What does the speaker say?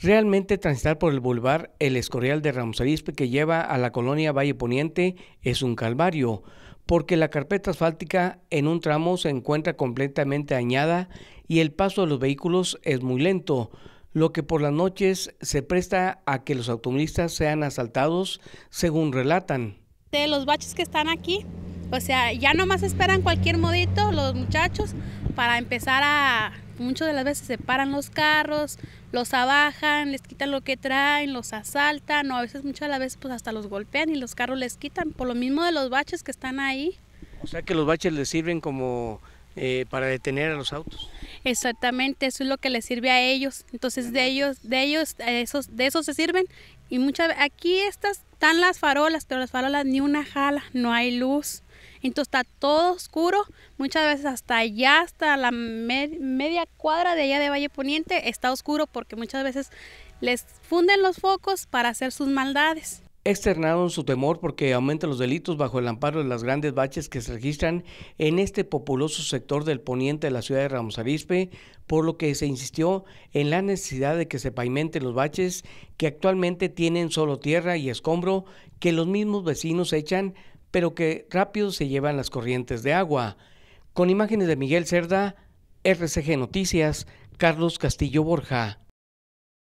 Realmente transitar por el Boulevard El Escorial de Ramos Arispe que lleva a la colonia Valle Poniente es un calvario, porque la carpeta asfáltica en un tramo se encuentra completamente dañada y el paso de los vehículos es muy lento, lo que por las noches se presta a que los automovilistas sean asaltados, según relatan. De los baches que están aquí, o sea, ya nomás esperan cualquier modito los muchachos para empezar a Muchas de las veces se paran los carros, los abajan, les quitan lo que traen, los asaltan o a veces muchas de las veces pues hasta los golpean y los carros les quitan por lo mismo de los baches que están ahí. O sea que los baches les sirven como eh, para detener a los autos. Exactamente, eso es lo que les sirve a ellos. Entonces de ellos, de ellos, esos, de esos se sirven. Y muchas aquí estas están las farolas, pero las farolas ni una jala, no hay luz. Entonces está todo oscuro, muchas veces hasta allá, hasta la media cuadra de allá de Valle Poniente está oscuro porque muchas veces les funden los focos para hacer sus maldades externaron su temor porque aumentan los delitos bajo el amparo de las grandes baches que se registran en este populoso sector del poniente de la ciudad de Ramos Arizpe, por lo que se insistió en la necesidad de que se pavimenten los baches que actualmente tienen solo tierra y escombro que los mismos vecinos echan, pero que rápido se llevan las corrientes de agua. Con imágenes de Miguel Cerda, RCG Noticias, Carlos Castillo Borja.